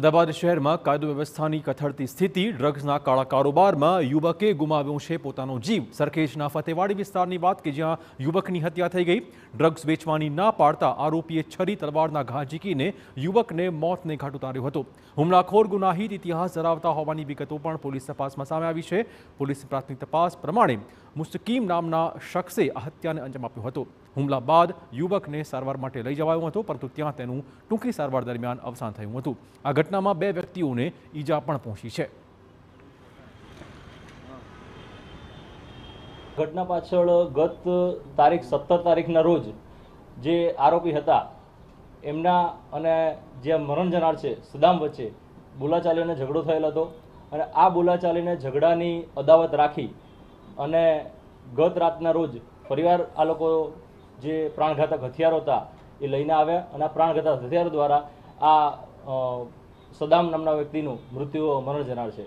અમદાવાદ શહેરમાં કાયદો વ્યવસ્થાની કથળતી સ્થિતિ ડ્રગ્સના કાળા કારોબારમાં યુવકે ગુમાવ્યો છે પોતાનો જીવ સરખેજના ફતેવાડી વિસ્તારની વાત કે જ્યાં યુવકની હત્યા થઈ ગઈ ડ્રગ્સ વેચવાની ના પાડતા આરોપીએ છરી તલવારના ઘા ઝીકીને યુવકને મોતને ઘાટ ઉતાર્યો હતો હુમલાખોર ગુનાહિત ઇતિહાસ ધરાવતા હોવાની વિગતો પણ પોલીસ તપાસમાં સામે આવી છે પોલીસની પ્રાથમિક તપાસ પ્રમાણે મુસ્તકીમ નામના શખ્સે આ હત્યાને અંજામ આપ્યો હતો હુમલા બાદ યુવકને સારવાર માટે લઈ જવાયો હતો પરંતુ ત્યાં તેનું ટૂંકી સારવાર દરમિયાન અવસાન થયું હતું આ ઘટનામાં બે વ્યક્તિઓને ઈજા પણ પહોંચી છે ઘટના પાછળ ગત તારીખ સત્તર તારીખના રોજ જે આરોપી હતા એમના અને જે મરણ જનાર છે સદામ વચ્ચે બોલાચાલીને ઝઘડો થયેલ હતો અને આ બોલાચાલીને ઝઘડાની અદાવત રાખી અને ગત રાતના રોજ પરિવાર આ લોકો જે પ્રાણઘાતક હથિયારો હતા એ લઈને આવ્યા અને આ પ્રાણઘાતક હથિયારો દ્વારા આ સદામ નામના વ્યક્તિનું મૃત્યુ મરણ જનાર છે